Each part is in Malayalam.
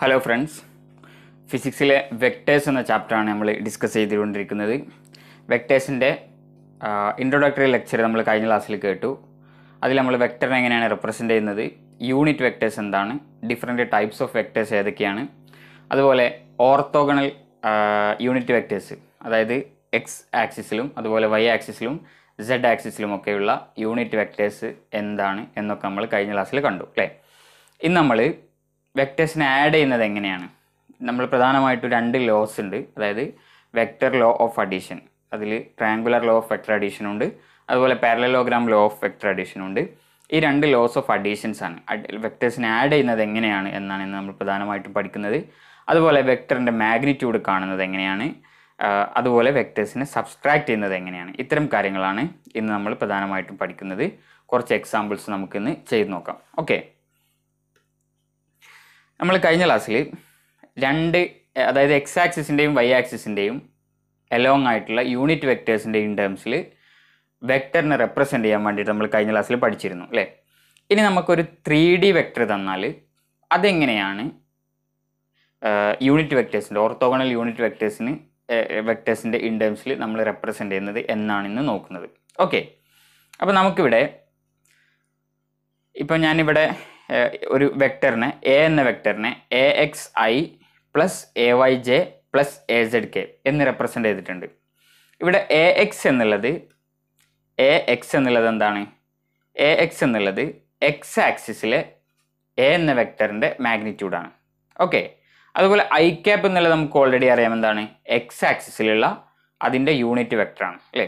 ഹലോ ഫ്രണ്ട്സ് ഫിസിക്സിലെ വെക്ടേഴ്സ് എന്ന ചാപ്റ്ററാണ് നമ്മൾ ഡിസ്കസ് ചെയ്തുകൊണ്ടിരിക്കുന്നത് വെക്ടേഴ്സിൻ്റെ ഇൻട്രൊഡക്ടറി ലെക്ചർ നമ്മൾ കഴിഞ്ഞ ക്ലാസ്സിൽ കേട്ടു അതിൽ നമ്മൾ വെക്ടറിനെ എങ്ങനെയാണ് റെപ്രസെൻ്റ് ചെയ്യുന്നത് യൂണിറ്റ് വെക്ടേഴ്സ് എന്താണ് ഡിഫറെൻ്റ് ടൈപ്സ് ഓഫ് വെക്ടേഴ്സ് ഏതൊക്കെയാണ് അതുപോലെ ഓർത്തോഗണൽ യൂണിറ്റ് വെക്ടേഴ്സ് അതായത് എക്സ് ആക്സിസിലും അതുപോലെ വൈ ആക്സിസിലും സെഡ് ആക്സിസിലുമൊക്കെയുള്ള യൂണിറ്റ് വെക്ടേഴ്സ് എന്താണ് എന്നൊക്കെ നമ്മൾ കഴിഞ്ഞ ക്ലാസ്സിൽ കണ്ടു അല്ലേ ഇന്ന് നമ്മൾ വെക്ടേഴ്സിനെ ആഡ് ചെയ്യുന്നത് എങ്ങനെയാണ് നമ്മൾ പ്രധാനമായിട്ടും രണ്ട് ലോസ് ഉണ്ട് അതായത് വെക്ടർ ലോ ഓഫ് അഡീഷൻ അതിൽ triangular law of vector addition ഉണ്ട് അതുപോലെ parallelogram law of vector addition ഉണ്ട് ഈ രണ്ട് ലോസ് ഓഫ് അഡീഷൻസ് ആണ് വെക്ടേഴ്സിനെ ആഡ് ചെയ്യുന്നത് എങ്ങനെയാണ് എന്നാണ് ഇന്ന് നമ്മൾ പ്രധാനമായിട്ടും പഠിക്കുന്നത് അതുപോലെ വെക്ടറിൻ്റെ മാഗ്നിറ്റ്യൂഡ് കാണുന്നത് എങ്ങനെയാണ് അതുപോലെ വെക്ടേഴ്സിനെ സബ്സ്ട്രാക്ട് ചെയ്യുന്നത് എങ്ങനെയാണ് ഇത്തരം കാര്യങ്ങളാണ് ഇന്ന് നമ്മൾ പ്രധാനമായിട്ടും പഠിക്കുന്നത് കുറച്ച് എക്സാമ്പിൾസ് നമുക്കിന്ന് ചെയ്ത് നോക്കാം ഓക്കെ നമ്മൾ കഴിഞ്ഞ ക്ലാസ്സിൽ രണ്ട് അതായത് എക്സ് ആക്സിസിൻ്റെയും വൈ ആക്സിസിൻ്റെയും എലോങ് ആയിട്ടുള്ള യൂണിറ്റ് വെക്റ്റേഴ്സിൻ്റെയും ടേംസിൽ വെക്ടറിനെ റെപ്രസെൻ്റ് ചെയ്യാൻ വേണ്ടിയിട്ട് നമ്മൾ കഴിഞ്ഞ ക്ലാസ്സിൽ പഠിച്ചിരുന്നു അല്ലേ ഇനി നമുക്കൊരു ത്രീ ഡി വെക്ടർ തന്നാൽ അതെങ്ങനെയാണ് യൂണിറ്റ് വെക്ടേഴ്സിൻ്റെ ഓർത്തോഗണൽ യൂണിറ്റ് വെക്ടേഴ്സിന് വെക്ടേഴ്സിൻ്റെ ഇൻ ടേംസിൽ നമ്മൾ റെപ്രസെൻ്റ് ചെയ്യുന്നത് എന്നാണ് ഇന്ന് നോക്കുന്നത് ഓക്കെ അപ്പോൾ നമുക്കിവിടെ ഇപ്പോൾ ഞാനിവിടെ ഒരു വെക്ടറിനെ എ എന്ന വെക്ടറിനെ A X I plus A Y J plus A Z K എന്ന് റെപ്രസെൻ്റ് ചെയ്തിട്ടുണ്ട് ഇവിടെ എ എക്സ് എന്നുള്ളത് എ എക്സ് എന്നുള്ളത് എന്താണ് എ എക്സ് എന്നുള്ളത് എക്സ് ആക്സിസിലെ എ എന്ന വെക്ടറിൻ്റെ മാഗ്നിറ്റ്യൂഡാണ് ഓക്കെ അതുപോലെ ഐ ക്യാപ്പ് എന്നുള്ളത് നമുക്ക് ഓൾറെഡി അറിയാം എന്താണ് എക്സ് ആക്സിസിലുള്ള അതിൻ്റെ യൂണിറ്റ് വെക്ടറാണ് അല്ലേ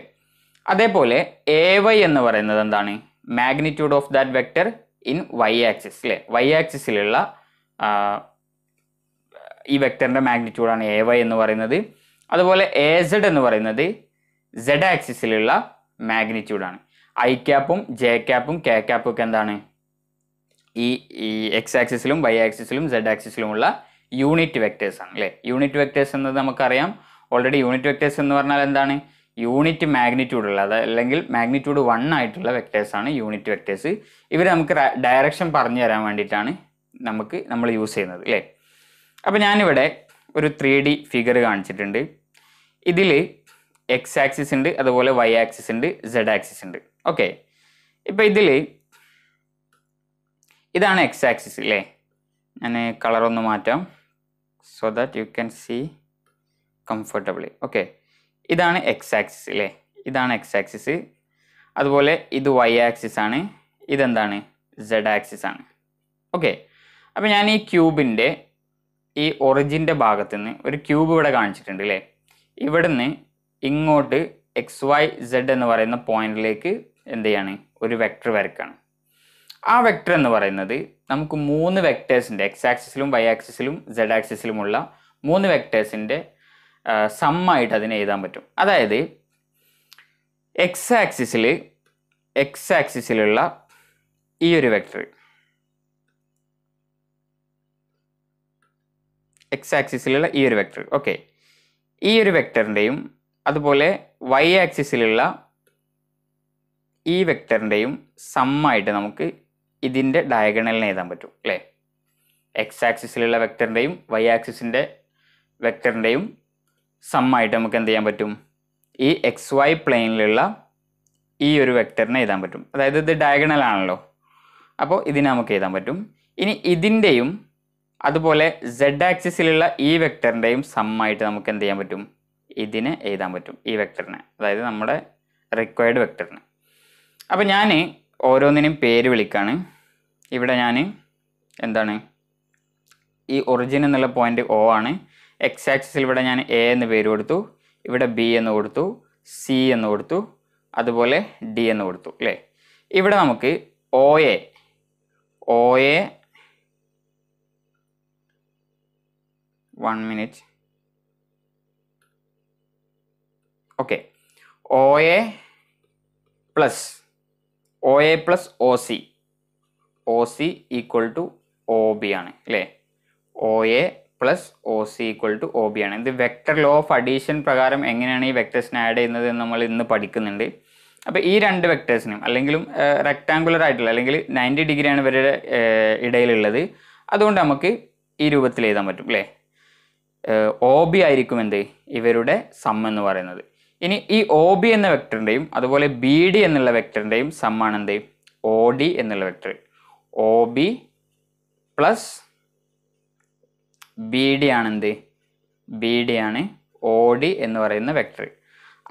അതേപോലെ എ വൈ എന്ന് പറയുന്നത് എന്താണ് magnitude of that vector in Y axis അല്ലേ വൈ ആക്സിസിലുള്ള ഈ വെക്ടറിൻ്റെ മാഗ്നിറ്റ്യൂഡാണ് എ വൈ എന്ന് പറയുന്നത് അതുപോലെ എ സെഡ് എന്ന് പറയുന്നത് സെഡ് ആക്സിസിലുള്ള മാഗ്നിറ്റ്യൂഡാണ് ഐ ക്യാപ്പും ജെ ക്യാപ്പും കെ ക്യാപ്പും ഒക്കെ എന്താണ് ഈ ഈ എക്സ് ആക്സിസിലും വൈ ആക്സിസിലും സെഡ് ആക്സിസിലുമുള്ള യൂണിറ്റ് വെക്ടേഴ്സാണ് അല്ലേ യൂണിറ്റ് വെക്ടേഴ്സ് എന്നത് നമുക്കറിയാം ഓൾറെഡി യൂണിറ്റ് വെക്ടേഴ്സ് എന്ന് പറഞ്ഞാൽ എന്താണ് യൂണിറ്റ് മാഗ്നിറ്റ്യൂഡ് ഉള്ള അല്ലെങ്കിൽ മാഗ്നിറ്റ്യൂഡ് വൺ ആയിട്ടുള്ള വെക്ടേഴ്സാണ് യൂണിറ്റ് വെക്ടേഴ്സ് ഇവർ നമുക്ക് ഡയറക്ഷൻ പറഞ്ഞു തരാൻ വേണ്ടിയിട്ടാണ് നമുക്ക് നമ്മൾ യൂസ് ചെയ്യുന്നത് അല്ലേ അപ്പോൾ ഞാനിവിടെ ഒരു ത്രീ ഡി ഫിഗർ കാണിച്ചിട്ടുണ്ട് ഇതിൽ എക്സ് ആക്സിസ് ഉണ്ട് അതുപോലെ വൈ ആക്സിസ് ഉണ്ട് സെഡ് ആക്സിസ് ഉണ്ട് ഓക്കെ ഇപ്പം ഇതിൽ ഇതാണ് എക്സ് ആക്സിസ് അല്ലേ ഞാൻ കളറൊന്ന് മാറ്റാം so that you can see comfortably okay ഇതാണ് എക്സ് ആക്സിസ് അല്ലേ ഇതാണ് എക്സ് ആക്സിസ് അതുപോലെ ഇത് വൈ ആക്സിസ് ആണ് ഇതെന്താണ് സെഡ് ആക്സിസ് ആണ് ഓക്കെ അപ്പോൾ ഞാൻ ഈ ക്യൂബിൻ്റെ ഈ ഒറിജിൻ്റെ ഭാഗത്ത് നിന്ന് ഒരു ക്യൂബ് ഇവിടെ കാണിച്ചിട്ടുണ്ട് അല്ലേ നിന്ന് ഇങ്ങോട്ട് എക്സ് വൈ സെഡ് എന്ന് പറയുന്ന പോയിന്റിലേക്ക് എന്ത് ചെയ്യാണ് ഒരു വെക്ടർ വരക്കാണ് ആ വെക്ടർ എന്ന് പറയുന്നത് നമുക്ക് മൂന്ന് വെക്ടേഴ്സിൻ്റെ എക്സ് ആക്സിസിലും വൈ ആക്സിസിലും സെഡ് ആക്സിസിലുമുള്ള മൂന്ന് വെക്ടേഴ്സിൻ്റെ സമ്മായിട്ട് അതിനെ എഴുതാൻ പറ്റും അതായത് എക്സ് ആക്സിസിൽ എക്സ് ആക്സിസിലുള്ള ഈ ഒരു വെക്ടർ എക്സ് ആക്സിസിലുള്ള ഈ ഒരു വെക്ടർ ഓക്കെ ഈ ഒരു വെക്ടറിൻ്റെയും അതുപോലെ വൈ ആക്സിസിലുള്ള ഈ വെക്ടറിൻ്റെയും സമ്മായിട്ട് നമുക്ക് ഇതിൻ്റെ ഡയഗണലിനെ എഴുതാൻ പറ്റും അല്ലേ എക്സ് ആക്സിസിലുള്ള വെക്ടറിൻ്റെയും വൈ ആക്സിസിൻ്റെ വെക്ടറിൻ്റെയും സമ്മായിട്ട് നമുക്ക് എന്ത് ചെയ്യാൻ പറ്റും ഈ എക്സ് വൈ പ്ലെയിനിലുള്ള ഈ ഒരു വെക്ടറിനെ എഴുതാൻ പറ്റും അതായത് ഇത് ഡയഗണൽ ആണല്ലോ അപ്പോൾ ഇതിനെ നമുക്ക് എഴുതാൻ പറ്റും ഇനി ഇതിൻ്റെയും അതുപോലെ ജെഡ് ആക്സിസിലുള്ള ഈ വെക്ടറിൻ്റെയും സമ്മായിട്ട് നമുക്ക് എന്ത് ചെയ്യാൻ പറ്റും ഇതിനെ എഴുതാൻ പറ്റും ഈ വെക്ടറിനെ അതായത് നമ്മുടെ റിക്വയർഡ് വെക്ടറിന് അപ്പോൾ ഞാൻ ഓരോന്നിനും പേര് വിളിക്കാണ് ഇവിടെ ഞാൻ എന്താണ് ഈ ഒറിജിൻ എന്നുള്ള പോയിൻ്റ് ഓ ആണ് എക്സ് ആക്സിൽ ഇവിടെ ഞാൻ എ എന്ന് പേര് കൊടുത്തു ഇവിടെ ബി എന്ന് കൊടുത്തു സി എന്ന് കൊടുത്തു അതുപോലെ ഡി എന്ന് കൊടുത്തു അല്ലേ ഇവിടെ നമുക്ക് O A O A one minute okay O A plus O A plus O C O C equal to O B ആണ് അല്ലേ O A plus O C equal to O B ആണ് ഇത് വെക്ടർ ലോ ഓഫ് അഡീഷൻ പ്രകാരം എങ്ങനെയാണ് ഈ വെക്ടേഴ്സിനെ ആഡ് ചെയ്യുന്നത് എന്ന് നമ്മൾ ഇന്ന് പഠിക്കുന്നുണ്ട് അപ്പോൾ ഈ രണ്ട് വെക്ടേഴ്സിനും അല്ലെങ്കിലും റെക്ടാങ്കുലർ ആയിട്ടുള്ള അല്ലെങ്കിൽ നയൻറ്റി ഡിഗ്രിയാണ് ഇവരുടെ ഇടയിലുള്ളത് അതുകൊണ്ട് നമുക്ക് ഈ രൂപത്തിൽ എഴുതാൻ പറ്റും അല്ലേ ഒ ബി ആയിരിക്കും എന്ത് ഇവരുടെ സം എന്ന് പറയുന്നത് ഇനി ഈ ഒ ബി എന്ന വെക്ടറിൻ്റെയും അതുപോലെ ബി ഡി എന്നുള്ള വെക്ടറിൻ്റെയും സമ്മാണെന്ത് ഒ ഡി എന്നുള്ള vector O B plus B D ആണ് എന്ത് ബി ഡി ആണ് ഒ ഡി എന്ന് പറയുന്ന വെക്ടർ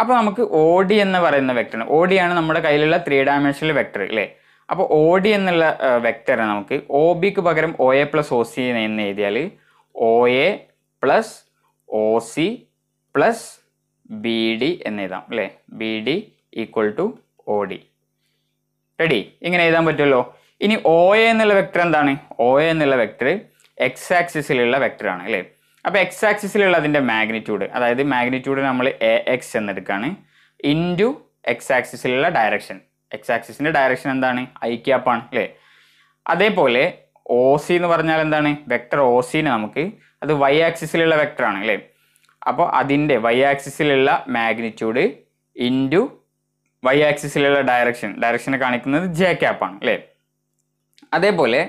അപ്പോൾ നമുക്ക് ഒ ഡി എന്ന് പറയുന്ന വെക്ടർ ഒ ഡി ആണ് നമ്മുടെ കയ്യിലുള്ള ത്രീ ഡയമെൻഷണൽ വെക്ടർ അല്ലേ അപ്പോൾ ഒ ഡി എന്നുള്ള വെക്ടറെ നമുക്ക് ഒ ബിക്ക് പകരം O A plus O C എന്ന് എഴുതിയാൽ O A plus O C plus B D എന്ന് എഴുതാം അല്ലേ B D equal to O D ready ഇങ്ങനെ എഴുതാൻ പറ്റുമല്ലോ ഇനി ഒ എ എന്നുള്ള വെക്ടർ എന്താണ് ഒ എ എന്നുള്ള വെക്ടർ എക്സ് ആക്സിസിലുള്ള വെക്ടറാണ് അല്ലേ അപ്പോൾ എക്സ് ആക്സിസിലുള്ള അതിൻ്റെ മാഗ്നിറ്റ്യൂഡ് അതായത് മാഗ്നിറ്റ്യൂഡ് നമ്മൾ എ എക്സ് എന്നെടുക്കുകയാണ് ടു എക്സ് ആക്സിസിലുള്ള ഡയറക്ഷൻ എക്സ് ആക്സിസിൻ്റെ ഡയറക്ഷൻ എന്താണ് ഐ ആണ് അല്ലേ അതേപോലെ ഒ സി എന്ന് പറഞ്ഞാൽ എന്താണ് വെക്ടർ ഒ നെ നമുക്ക് അത് വൈ ആക്സിസിലുള്ള വെക്ടറാണ് അല്ലേ അപ്പോൾ അതിൻ്റെ വൈ ആക്സിസിലുള്ള മാഗ്നിറ്റ്യൂഡ് ടു വൈ ആക്സിസിലുള്ള ഡയറക്ഷൻ ഡയറക്ഷനെ കാണിക്കുന്നത് ജെ ക്യാപ്പാണ് അല്ലേ അതേപോലെ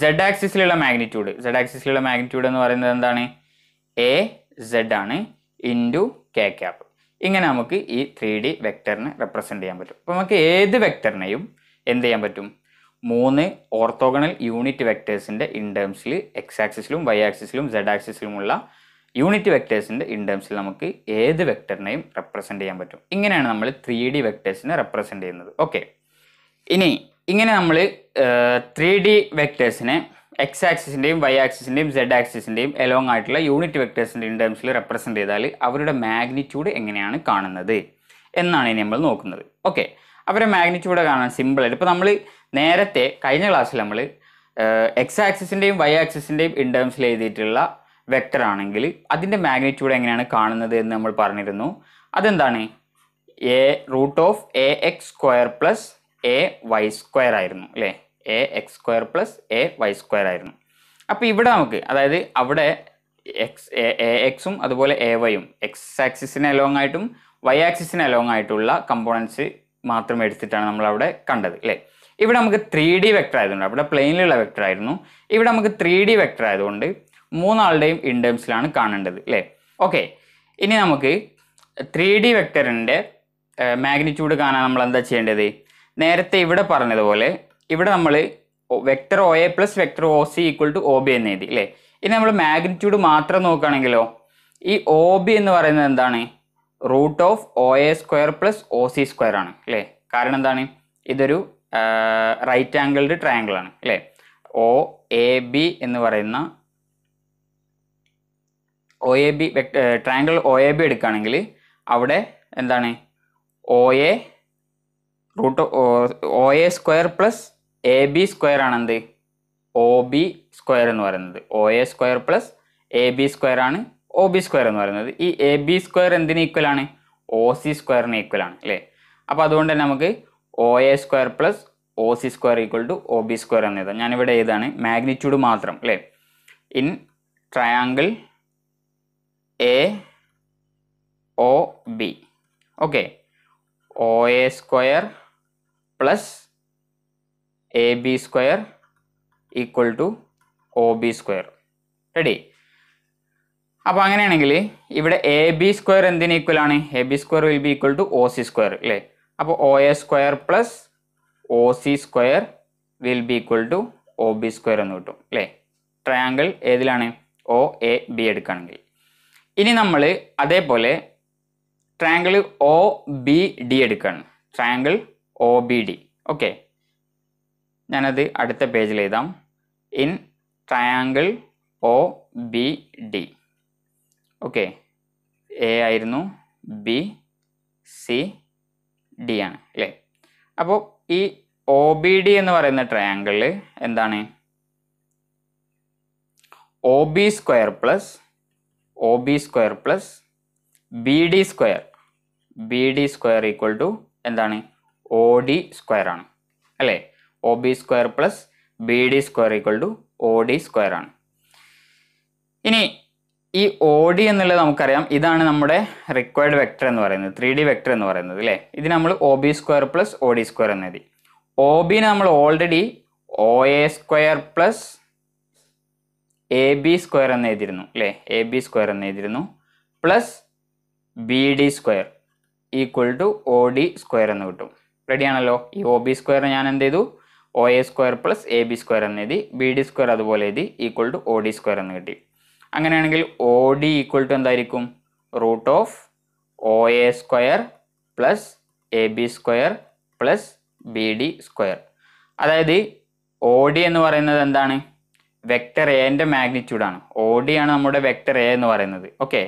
സെഡ് ആക്സിസിലുള്ള മാഗ്നിറ്റ്യൂഡ് സെഡ് ആക്സിസിലുള്ള മാഗ്നിറ്റ്യൂഡ് എന്ന് പറയുന്നത് എന്താണ് എ സെഡ് ആണ് ഇൻറ്റു കെ ക്യാപ്പ് ഇങ്ങനെ നമുക്ക് ഈ ത്രീ ഡി വെക്ടറിനെ റെപ്രസെൻ്റ് ചെയ്യാൻ പറ്റും അപ്പോൾ നമുക്ക് ഏത് വെക്ടറിനെയും എന്ത് ചെയ്യാൻ പറ്റും മൂന്ന് ഓർത്തോഗണൽ യൂണിറ്റ് വെക്ടേഴ്സിൻ്റെ ഇൻടേംസിൽ എക്സ് ആക്സിസിലും വൈ ആക്സിസിലും സെഡ് ആക്സിസിലുമുള്ള യൂണിറ്റ് വെക്ടേഴ്സിൻ്റെ ഇൻടേംസിൽ നമുക്ക് ഏത് വെക്ടറിനെയും റെപ്രസെൻ്റ് ചെയ്യാൻ പറ്റും ഇങ്ങനെയാണ് നമ്മൾ ത്രീ ഡി വെക്ടേഴ്സിനെ റെപ്രസെൻ്റ് ചെയ്യുന്നത് ഓക്കെ ഇനി ഇങ്ങനെ നമ്മൾ ത്രീ ഡി വെക്ടേഴ്സിനെ എക്സ് ആക്സിസിൻ്റെയും വൈ ആക്സിൻ്റെയും സെഡ് ആക്സിൻ്റെയും എലോങ് ആയിട്ടുള്ള യൂണിറ്റ് വെക്ടേഴ്സിൻ്റെ ടേംസിൽ റെപ്രസെൻ്റ് ചെയ്താൽ അവരുടെ മാഗ്നിറ്റ്യൂഡ് എങ്ങനെയാണ് കാണുന്നത് എന്നാണ് ഇനി നമ്മൾ നോക്കുന്നത് ഓക്കെ അവരുടെ മാഗ്നിറ്റ്യൂഡ് കാണാൻ സിമ്പിളായിട്ട് ഇപ്പോൾ നമ്മൾ നേരത്തെ കഴിഞ്ഞ ക്ലാസ്സിൽ നമ്മൾ എക്സ് ആക്സിൻ്റെയും വൈ ആക്സിൻ്റെയും ഇൻഡേംസിൽ എഴുതിയിട്ടുള്ള വെക്ടർ ആണെങ്കിൽ അതിൻ്റെ മാഗ്നിറ്റ്യൂഡ് എങ്ങനെയാണ് കാണുന്നത് എന്ന് നമ്മൾ പറഞ്ഞിരുന്നു അതെന്താണ് A root of A X square plus A Y square ആയിരുന്നു അല്ലേ A X square plus A Y square ആയിരുന്നു അപ്പോൾ ഇവിടെ നമുക്ക് അതായത് അവിടെ എക്സ് എ എക്സും അതുപോലെ എ വൈയും എക്സ് ആക്സിസിന് അലോങ് ആയിട്ടും വൈ ആക്സിസിന് അലോങ് ആയിട്ടുള്ള കമ്പോണൻസ് മാത്രം എടുത്തിട്ടാണ് നമ്മൾ അവിടെ കണ്ടത് അല്ലേ ഇവിടെ നമുക്ക് ത്രീ ഡി വെക്ടർ ആയതുകൊണ്ട് അവിടെ പ്ലെയിനിലുള്ള വെക്ടർ ആയിരുന്നു ഇവിടെ നമുക്ക് ത്രീ ഡി വെക്ടർ ആയതുകൊണ്ട് മൂന്നാളുടെയും ഇൻഡേംസിലാണ് കാണേണ്ടത് അല്ലേ ഓക്കെ ഇനി നമുക്ക് ത്രീ ഡി വെക്ടറിൻ്റെ മാഗ്നിറ്റ്യൂഡ് കാണാൻ നമ്മൾ എന്താ ചെയ്യേണ്ടത് നേരത്തെ ഇവിടെ പറഞ്ഞതുപോലെ ഇവിടെ നമ്മൾ vector O A plus vector O C equal to O B എന്ന് എഴുതി അല്ലേ ഇനി നമ്മൾ മാഗ്നിറ്റ്യൂഡ് മാത്രം നോക്കുകയാണെങ്കിലോ ഈ ഒ ബി എന്ന് പറയുന്നത് എന്താണ് root of O A square plus O C square ആണ് അല്ലേ കാരണം എന്താണ് ഇതൊരു റൈറ്റ് ആംഗിൾഡ് ട്രയാങ്കിൾ ആണ് അല്ലേ ഒ എ ബി എന്ന് പറയുന്ന O A B triangle O A B എടുക്കുകയാണെങ്കിൽ അവിടെ എന്താണ് O A root O A square plus A B square ആണ് എന്ത് ഒ ബി സ്ക്വയർ എന്ന് പറയുന്നത് O A square plus A B square ആണ് ഒ ബി സ്ക്വയർ എന്ന് പറയുന്നത് ഈ എ ബി സ്ക്വയർ എന്തിന് ഈക്വൽ ആണ് ഒ സി സ്ക്വയറിന് ഈക്വൽ ആണ് അല്ലേ അപ്പം അതുകൊണ്ട് തന്നെ നമുക്ക് O A square plus O C square equal to O B square എന്ന് എഴുതാം ഞാനിവിടെ ഏതാണ് മാഗ്നിറ്റ്യൂഡ് മാത്രം അല്ലേ in triangle A O B okay O A square plus A B square equal to O B square ready അപ്പോൾ അങ്ങനെയാണെങ്കിൽ ഇവിടെ എ ബി സ്ക്വയർ എന്തിന് ഈക്വൽ ആണ് A B square will be equal to O C square അല്ലേ അപ്പോൾ O A square plus O C square will be equal to O B square എന്ന് കിട്ടും അല്ലേ ട്രയാങ്കിൾ ഏതിലാണ് ഒ എ ബി എടുക്കുകയാണെങ്കിൽ ഇനി നമ്മൾ അതേപോലെ ട്രയാങ്കിൾ ഒ ബി ഡി എടുക്കുകയാണ് triangle O B D okay ഞാനത് അടുത്ത പേജിൽ എഴുതാം in triangle O B D okay A ആയിരുന്നു ബി സി ഡി ആണ് അല്ലേ അപ്പോൾ ഈ ഒ ബി ഡി എന്ന് പറയുന്ന ട്രയാങ്കിളിൽ എന്താണ് O B square plus O B square plus B D square B D square equal to എന്താണ് ഒ ഡി സ്ക്വയർ ആണ് അല്ലേ O B square plus B D square equal to O D square ആണ് ഇനി ഈ ഒ ഡി എന്നുള്ളത് നമുക്കറിയാം ഇതാണ് നമ്മുടെ റിക്വയർഡ് വെക്ടർ എന്ന് പറയുന്നത് ത്രീ ഡി വെക്ടർ എന്ന് പറയുന്നത് അല്ലേ ഇത് നമ്മൾ O B square plus O D square എന്ന് എഴുതി ഒ ബി നമ്മൾ already O A square plus A B square എന്ന് എഴുതിയിരുന്നു അല്ലേ എ ബി സ്ക്വയർ എന്ന് എഴുതിയിരുന്നു plus B D square equal to O D square എന്ന് കിട്ടും റെഡിയാണല്ലോ ഈ ഒ ബി സ്ക്വയർ ഞാൻ എന്ത് ചെയ്തു O A square plus A B square എന്ന് എഴുതി ബി ഡി സ്ക്വയർ അതുപോലെ എഴുതി equal to O D square എന്ന് കിട്ടി അങ്ങനെയാണെങ്കിൽ ഒ ഡി ഈക്വൽ ടു എന്തായിരിക്കും root of O A square plus A B square plus B D square അതായത് ഒ ഡി എന്ന് പറയുന്നത് എന്താണ് വെക്റ്റർ എൻ്റെ മാഗ്നിറ്റ്യൂഡാണ് ഒ ഡി ആണ് നമ്മുടെ വെക്റ്റർ എ എന്ന് പറയുന്നത് ഓക്കെ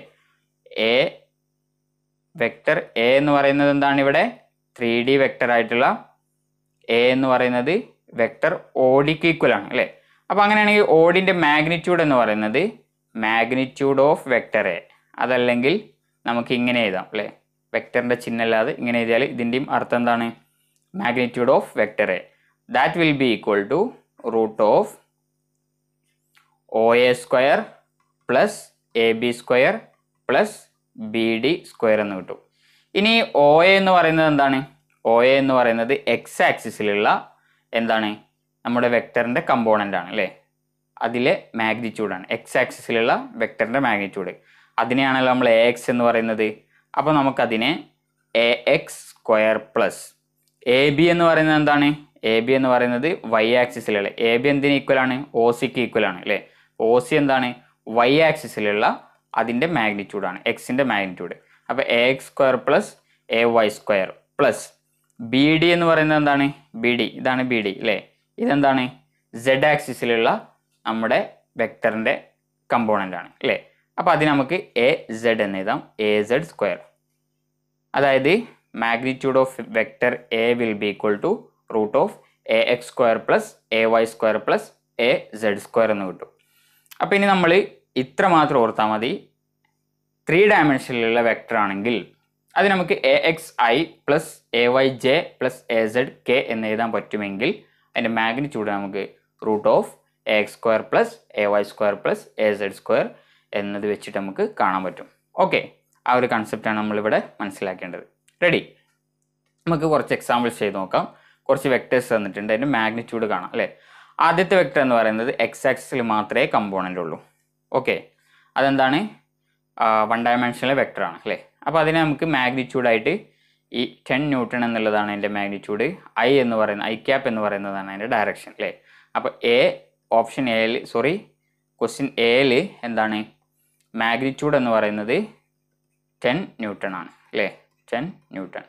എ വെക്റ്റർ എ എന്ന് പറയുന്നത് എന്താണ് ഇവിടെ ത്രീ ഡി വെക്ടർ ആയിട്ടുള്ള എ എന്ന് പറയുന്നത് വെക്ടർ ഓഡിക്ക് ഈക്വൽ ആണ് അല്ലേ അപ്പോൾ അങ്ങനെയാണെങ്കിൽ ഓഡിൻ്റെ മാഗ്നിറ്റ്യൂഡ് എന്ന് പറയുന്നത് മാഗ്നിറ്റ്യൂഡ് ഓഫ് വെക്ടർ എ അതല്ലെങ്കിൽ നമുക്ക് ഇങ്ങനെ എഴുതാം അല്ലേ വെക്ടറിൻ്റെ അല്ലാതെ ഇങ്ങനെ എഴുതിയാൽ ഇതിൻ്റെയും അർത്ഥം എന്താണ് magnitude of vector A that will be equal to root of O A square plus A B square plus B D square എന്ന് കിട്ടും ഇനി ഒ എ എന്ന് പറയുന്നത് എന്താണ് ഒ എ എന്ന് പറയുന്നത് എക്സ് ആക്സിസിലുള്ള എന്താണ് നമ്മുടെ വെക്ടറിൻ്റെ കമ്പോണൻ്റ് ആണ് അല്ലേ അതിലെ മാഗ്നിറ്റ്യൂഡാണ് എക്സ് ആക്സിസിലുള്ള വെക്ടറിൻ്റെ മാഗ്നിറ്റ്യൂഡ് അതിനെയാണല്ലോ നമ്മൾ എ എക്സ് എന്ന് പറയുന്നത് അപ്പോൾ നമുക്കതിനെ A X square plus A B എന്ന് പറയുന്നത് എന്താണ് എ ബി എന്ന് പറയുന്നത് വൈ ആക്സിസിലുള്ള എ ബി എന്തിന് ഈക്വലാണ് ഒ സിക്ക് ഈക്വലാണ് അല്ലേ ഒ സി എന്താണ് വൈ ആക്സിസിലുള്ള അതിൻ്റെ മാഗ്നിറ്റ്യൂഡാണ് എക്സിൻ്റെ മാഗ്നിറ്റ്യൂഡ് അപ്പോൾ A X square plus A Y square plus B D എന്ന് പറയുന്നത് എന്താണ് ബി ഡി ഇതാണ് ബി ഡി അല്ലേ ഇതെന്താണ് ജെഡ് ആക്സിസിലുള്ള നമ്മുടെ വെക്ടറിൻ്റെ കമ്പോണൻ്റ് ആണ് അല്ലേ അപ്പോൾ അത് നമുക്ക് എ ജെഡ് എന്ന് എഴുതാം എ സെഡ് സ്ക്വയർ അതായത് magnitude of vector A will be equal to root of A X square plus A Y square plus A Z square എന്ന് കിട്ടും അപ്പോൾ ഇനി നമ്മൾ ഇത്ര മാത്രം ഓർത്താൽ മതി ത്രീ ഡയമെൻഷനിലുള്ള വെക്റ്റർ ആണെങ്കിൽ അത് നമുക്ക് A X I plus A Y J plus A Z K എന്ന് എഴുതാൻ പറ്റുമെങ്കിൽ അതിൻ്റെ മാഗ്നിറ്റ്യൂഡ് നമുക്ക് root of A X square plus A Y square plus A Z square എന്നത് വെച്ചിട്ട് നമുക്ക് കാണാൻ പറ്റും ഓക്കെ ആ ഒരു കൺസെപ്റ്റാണ് നമ്മളിവിടെ മനസ്സിലാക്കേണ്ടത് റെഡി നമുക്ക് കുറച്ച് എക്സാമ്പിൾസ് ചെയ്ത് നോക്കാം കുറച്ച് വെക്ടേഴ്സ് തന്നിട്ടുണ്ട് അതിൻ്റെ മാഗ്നിറ്റ്യൂഡ് കാണാം അല്ലേ ആദ്യത്തെ വെക്ടർ എന്ന് പറയുന്നത് എക്സ് ആക്സിൽ മാത്രമേ കമ്പോണൻ്റ് ഉള്ളൂ ഓക്കെ അതെന്താണ് വൺ ഡയമെൻഷനിലെ വെക്ടറാണ് അല്ലേ അപ്പോൾ അതിനെ നമുക്ക് മാഗ്നിറ്റ്യൂഡായിട്ട് ഈ ടെൻ ന്യൂട്ടൺ എന്നുള്ളതാണ് അതിൻ്റെ മാഗ്നിറ്റ്യൂഡ് ഐ എന്ന് പറയുന്ന ഐ ക്യാപ്പ് എന്ന് പറയുന്നതാണ് അതിൻ്റെ ഡയറക്ഷൻ അല്ലേ അപ്പോൾ എ ഓപ്ഷൻ എയിൽ സോറി ക്വസ്റ്റ്യൻ എയിൽ എന്താണ് മാഗ്നിറ്റ്യൂഡ് എന്ന് പറയുന്നത് ടെൻ ന്യൂട്ടൺ ആണ് അല്ലേ ടെൻ ന്യൂട്ടൺ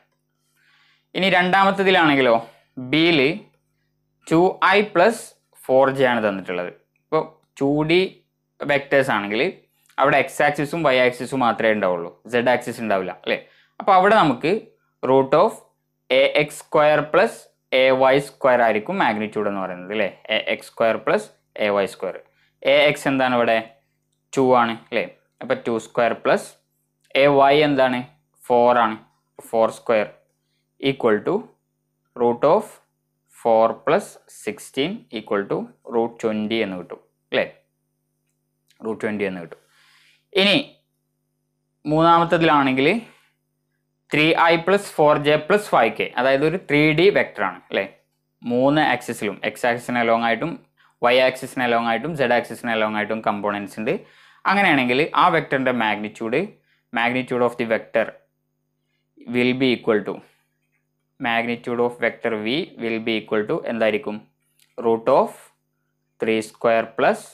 ഇനി രണ്ടാമത്തതിലാണെങ്കിലോ ബിയിൽ two I plus four G ആണ് തന്നിട്ടുള്ളത് ഇപ്പോൾ ടു ഡി വെക്ടേഴ്സ് ആണെങ്കിൽ അവിടെ എക്സ് ആക്സിസും വൈ ആക്സിസും മാത്രമേ ഉണ്ടാവുള്ളൂ സെഡ് ആക്സിസ് ഉണ്ടാവില്ല അല്ലേ അപ്പോൾ അവിടെ നമുക്ക് root of A X square plus A Y square ആയിരിക്കും മാഗ്നിറ്റ്യൂഡ് എന്ന് പറയുന്നത് അല്ലേ A X square plus A Y square A X എന്താണ് ഇവിടെ ടു ആണ് അല്ലേ അപ്പോൾ two square plus A Y എന്താണ് ഫോർ ആണ് four square equal to root of four plus sixteen equal to root twenty എന്ന് കിട്ടും അല്ലേ റൂട്ട് ട്വൻറ്റി എന്ന് കിട്ടും ഇനി മൂന്നാമത്തതിലാണെങ്കിൽ three I plus four J plus five K അതായത് ഒരു ത്രീ ഡി വെക്ടറാണ് അല്ലേ മൂന്ന് ആക്സിസിലും എക്സ് ആക്സിസിന് ലോങ് ആയിട്ടും വൈ ആക്സിസിന് ലോങ് ആയിട്ടും ജെഡ് ആക്സിസിന് ലോങ് ആയിട്ടും കമ്പോണൻസ് ഉണ്ട് അങ്ങനെയാണെങ്കിൽ ആ വെക്ടറിൻ്റെ magnitude magnitude of the vector will be equal to magnitude of vector V will be equal to എന്തായിരിക്കും root of three square plus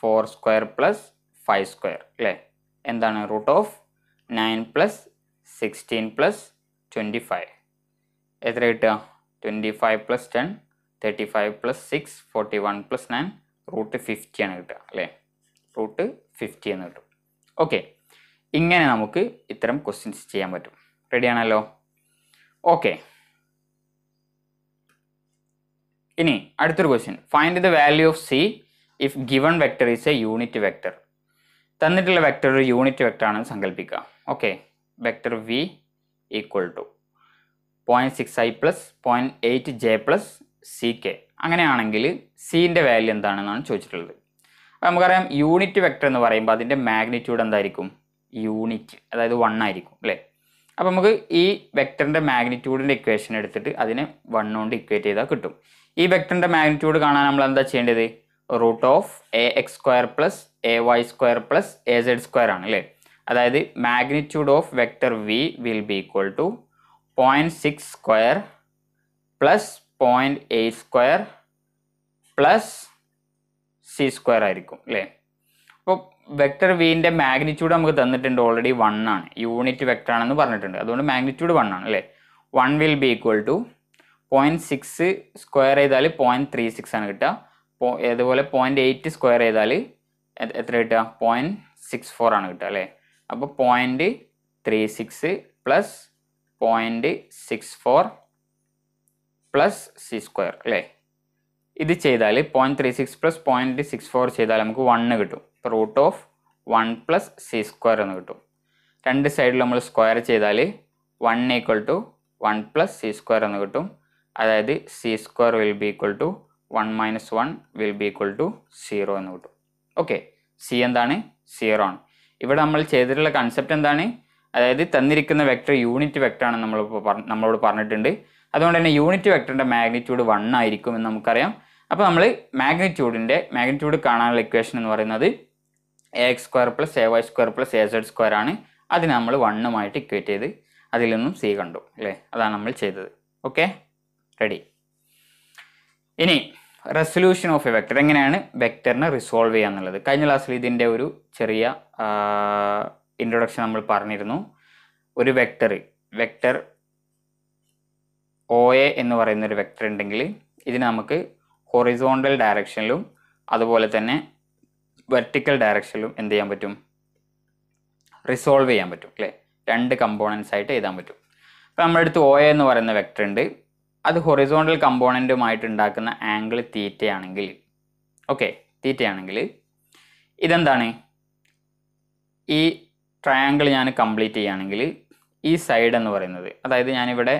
four square plus five square അല്ലേ എന്താണ് root of nine plus sixteen plus twenty five എത്ര കിട്ടുക twenty five plus ten thirty five plus six forty one plus nine root fifty ആണ് കിട്ടുക അല്ലേ റൂട്ട് ഫിഫ്റ്റി എന്ന് കിട്ടും ഓക്കെ ഇങ്ങനെ നമുക്ക് ഇത്തരം ക്വസ്റ്റ്യൻസ് ചെയ്യാൻ പറ്റും റെഡിയാണല്ലോ ഓക്കെ ഇനി അടുത്തൊരു question find the value of C if given vector is a unit vector തന്നിട്ടുള്ള വെക്റ്റർ ഒരു യൂണിറ്റ് ആണെന്ന് സങ്കല്പിക്കുക okay vector V equal to point six I plus point eight J plus C K അങ്ങനെയാണെങ്കിൽ സീൻ്റെ വാല്യൂ എന്താണെന്നാണ് ചോദിച്ചിട്ടുള്ളത് അപ്പോൾ നമുക്കറിയാം യൂണിറ്റ് വെക്റ്റർ എന്ന് പറയുമ്പോൾ അതിൻ്റെ മാഗ്നിറ്റ്യൂഡ് എന്തായിരിക്കും യൂണിറ്റ് അതായത് വൺ ആയിരിക്കും അല്ലേ അപ്പോൾ നമുക്ക് ഈ വെക്ടറിൻ്റെ മാഗ്നിറ്റ്യൂഡിൻ്റെ ഇക്വേഷൻ എടുത്തിട്ട് അതിനെ വൺ കൊണ്ട് ഇക്വേറ്റ് ചെയ്താൽ കിട്ടും ഈ വെക്ടറിൻ്റെ മാഗ്നിറ്റ്യൂഡ് കാണാൻ നമ്മൾ എന്താ ചെയ്യേണ്ടത് root of A X square plus A Y square plus A Z square ആണ് അല്ലേ അതായത് magnitude of vector V will be equal to point six square plus point eight square plus C square ആയിരിക്കും അല്ലേ അപ്പോൾ വെക്ടർ വിൻ്റെ മാഗ്നിറ്റ്യൂഡ് നമുക്ക് തന്നിട്ടുണ്ട് ഓൾറെഡി വൺ ആണ് യൂണിറ്റ് വെക്ടർ ആണെന്ന് പറഞ്ഞിട്ടുണ്ട് അതുകൊണ്ട് മാഗ്നിറ്റ്യൂഡ് വൺ ആണ് അല്ലേ one will be equal to point six square ചെയ്താൽ പോയിൻറ്റ് ത്രീ സിക്സ് ആണ് കിട്ടുക ഇതുപോലെ പോയിൻറ്റ് എയ്റ്റ് സ്ക്വയർ ചെയ്താൽ എത്ര കിട്ടുക പോയിൻറ്റ് സിക്സ് ഫോർ ആണ് കിട്ടുക അല്ലേ അപ്പോൾ point three six plus point six four plus C square അല്ലേ ഇത് ചെയ്താൽ point three six plus point six four ചെയ്താൽ നമുക്ക് വണ്ണ് കിട്ടും ഇപ്പോൾ root of one plus C square എന്ന് കിട്ടും രണ്ട് സൈഡിൽ നമ്മൾ സ്ക്വയർ ചെയ്താൽ one equal to one plus C square എന്ന് കിട്ടും അതായത് C square will be equal to one minus one will be equal to zero എന്ന് കിട്ടും ഓക്കെ സി എന്താണ് സീറോ ആണ് ഇവിടെ നമ്മൾ ചെയ്തിട്ടുള്ള കൺസെപ്റ്റ് എന്താണ് അതായത് തന്നിരിക്കുന്ന വെക്റ്റർ യൂണിറ്റ് വെക്റ്ററാണ് നമ്മൾ പറഞ്ഞ നമ്മളോട് പറഞ്ഞിട്ടുണ്ട് അതുകൊണ്ട് തന്നെ യൂണിറ്റ് വെക്ടറിൻ്റെ മാഗ്നിറ്റ്യൂഡ് വൺ ആയിരിക്കും എന്ന് നമുക്കറിയാം അപ്പോൾ നമ്മൾ മാഗ്നിറ്റ്യൂഡിൻ്റെ മാഗ്നിറ്റ്യൂഡ് കാണാനുള്ള ഇക്വേഷൻ എന്ന് പറയുന്നത് A X square plus A Y square plus A Z square ആണ് അതിന് നമ്മൾ വണ്ണുമായിട്ട് ഇക്വേറ്റ് ചെയ്ത് അതിൽ നിന്നും സി കണ്ടു അല്ലേ അതാണ് നമ്മൾ ചെയ്തത് ഓക്കെ റെഡി ഇനി റെസൊല്യൂഷൻ ഓഫ് എ വെക്ടർ എങ്ങനെയാണ് വെക്ടറിനെ റിസോൾവ് ചെയ്യുക എന്നുള്ളത് കഴിഞ്ഞ ക്ലാസ്സിൽ ഇതിൻ്റെ ഒരു ചെറിയ ഇൻട്രൊഡക്ഷൻ നമ്മൾ പറഞ്ഞിരുന്നു ഒരു വെക്ടർ വെക്ടർ ഒ എ എന്ന് പറയുന്ന ഒരു വെക്ടർ ഉണ്ടെങ്കിൽ ഇതിന് നമുക്ക് ഹൊറിസോണ്ടൽ ഡയറക്ഷനിലും അതുപോലെ തന്നെ വെർട്ടിക്കൽ ഡയറക്ഷനിലും എന്ത് ചെയ്യാൻ പറ്റും റിസോൾവ് ചെയ്യാൻ പറ്റും അല്ലേ രണ്ട് കമ്പോണൻസ് ആയിട്ട് എഴുതാൻ പറ്റും അപ്പോൾ അടുത്ത് ഒ എന്ന് പറയുന്ന വെക്ടർ ഉണ്ട് അത് ഹൊറിസോണ്ടൽ കമ്പോണൻറ്റുമായിട്ട് ഉണ്ടാക്കുന്ന ആംഗിൾ തീറ്റയാണെങ്കിൽ ഓക്കെ തീറ്റയാണെങ്കിൽ ഇതെന്താണ് ഈ ട്രയാങ്കിൾ ഞാൻ കംപ്ലീറ്റ് ചെയ്യുകയാണെങ്കിൽ ഈ സൈഡ് എന്ന് പറയുന്നത് അതായത് ഞാനിവിടെ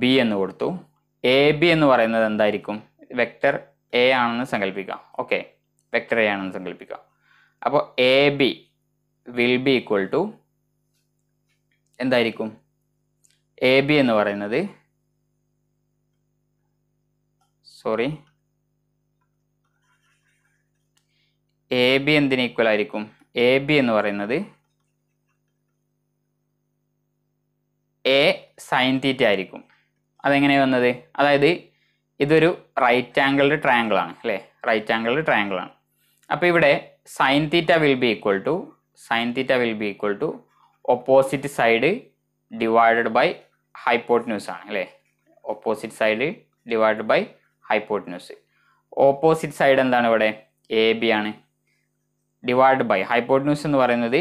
ബി എന്ന് കൊടുത്തു എ ബി എന്ന് പറയുന്നത് എന്തായിരിക്കും വെക്റ്റർ എ ആണെന്ന് സങ്കല്പിക്കാം ഓക്കെ വെക്റ്റർ എ ആണെന്ന് സങ്കല്പിക്കാം അപ്പോൾ A B will be equal to എന്തായിരിക്കും എ ബി എന്ന് പറയുന്നത് സോറി എ ബി എന്തിന് ഈക്വൽ ആയിരിക്കും എ ബി എന്ന് പറയുന്നത് എ സൈൻ തീറ്റ ആയിരിക്കും അതെങ്ങനെ വന്നത് അതായത് ഇതൊരു റൈറ്റ് ആംഗിളുടെ ട്രയാങ്കിൾ ആണ് അല്ലേ റൈറ്റ് ആംഗിളുടെ ട്രയാങ്കിൾ ആണ് അപ്പോൾ ഇവിടെ sine theta will be equal to sine theta will be equal to opposite side divided by hypotenuse ആണ് അല്ലേ opposite side divided by hypotenuse opposite side എന്താണ് ഇവിടെ എ ബി ആണ് ഡിവൈഡ് ബൈ ഹൈപ്പോട്ടിനസ് എന്ന് പറയുന്നത്